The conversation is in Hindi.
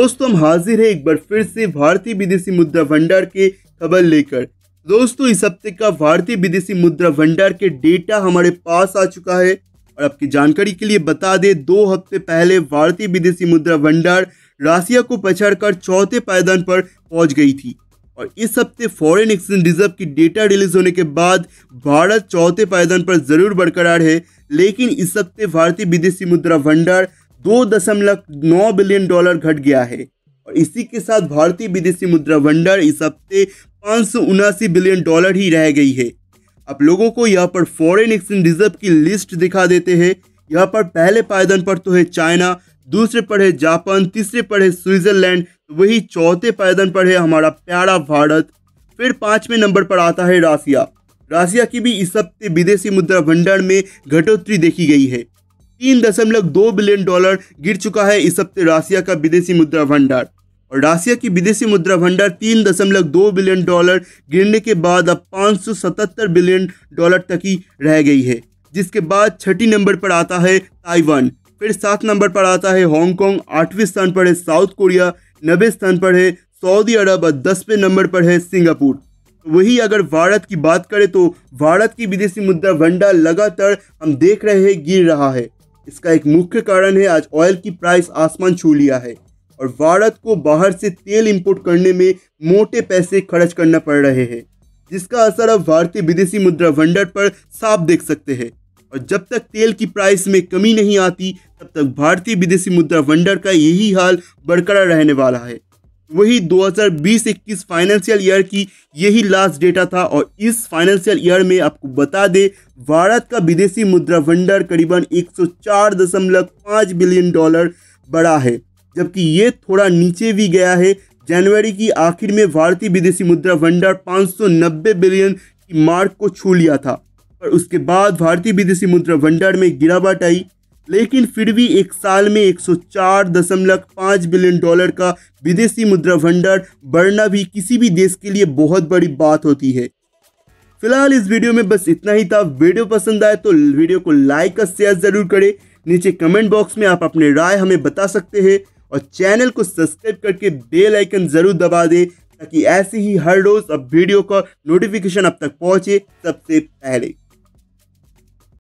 दोस्तों हम हाजिर है एक बार फिर से भारतीय विदेशी मुद्रा भंडार के खबर लेकर दोस्तों इस हफ्ते का भारतीय विदेशी मुद्रा भंडार के डेटा हमारे पास आ चुका है और आपकी जानकारी के लिए बता दें दो हफ्ते पहले भारतीय विदेशी मुद्रा भंडार राशिया को पछाड़कर चौथे पायदान पर पहुंच गई थी और इस हफ्ते फॉरेन एक्सचेंज रिजर्व की डेटा रिलीज होने के बाद भारत चौथे पायदान पर जरूर बरकरार है लेकिन इस हफ्ते भारतीय विदेशी मुद्रा भंडार दो दशमलव नौ बिलियन डॉलर घट गया है और इसी के साथ भारतीय विदेशी मुद्रा भंडार इस हफ्ते पाँच सौ उनासी बिलियन डॉलर ही रह गई है आप लोगों को यहाँ पर फॉरेन एक्सचेंज रिजर्व की लिस्ट दिखा देते हैं यहाँ पर पहले पायदान पर तो है चाइना दूसरे पर है जापान तीसरे पर है स्विट्जरलैंड तो वही चौथे पायदान पर है हमारा प्यारा भारत फिर पाँचवें नंबर पर आता है रासिया रासिया की भी इस हफ्ते विदेशी मुद्रा भंडार में घटोतरी देखी गई है तीन दशमलव दो बिलियन डॉलर गिर चुका है इस हफ्ते राशिया का विदेशी मुद्रा भंडार और राशिया की विदेशी मुद्रा भंडार तीन दशमलव दो बिलियन डॉलर गिरने के बाद अब पाँच सौ सतहत्तर बिलियन डॉलर तक ही रह गई है जिसके बाद छठी नंबर पर आता है ताइवान फिर सात नंबर पर आता है हांगकॉन्ग आठवें स्थान पर है साउथ कोरिया नब्बे स्थान पर है सऊदी अरब और दसवें नंबर पर है सिंगापुर तो वही अगर भारत की बात करें तो भारत की विदेशी मुद्रा भंडार लगातार हम देख रहे हैं गिर रहा है इसका एक मुख्य कारण है आज ऑयल की प्राइस आसमान छू लिया है और भारत को बाहर से तेल इंपोर्ट करने में मोटे पैसे खर्च करना पड़ रहे हैं जिसका असर अब भारतीय विदेशी मुद्रा भंडार पर साफ देख सकते हैं और जब तक तेल की प्राइस में कमी नहीं आती तब तक भारतीय विदेशी मुद्रा भंडार का यही हाल बरकरार रहने वाला है वही 2020-21 फाइनेंशियल ईयर की यही लास्ट डेटा था और इस फाइनेंशियल ईयर में आपको बता दें भारत का विदेशी मुद्रा भंडार करीबन 104.5 बिलियन डॉलर बढ़ा है जबकि ये थोड़ा नीचे भी गया है जनवरी की आखिर में भारतीय विदेशी मुद्रा भंडार 590 बिलियन की मार्क को छू लिया था पर उसके बाद भारतीय विदेशी मुद्रा भंडार में गिरावट आई लेकिन फिर भी एक साल में एक बिलियन डॉलर का विदेशी मुद्रा भंडार बढ़ना भी किसी भी देश के लिए बहुत बड़ी बात होती है फिलहाल इस वीडियो में बस इतना ही था वीडियो पसंद आए तो वीडियो को लाइक और शेयर ज़रूर करें नीचे कमेंट बॉक्स में आप अपने राय हमें बता सकते हैं और चैनल को सब्सक्राइब करके बेल आइकन ज़रूर दबा दें ताकि ऐसे ही हर रोज़ अब वीडियो का नोटिफिकेशन अब तक पहुंचे सबसे पहले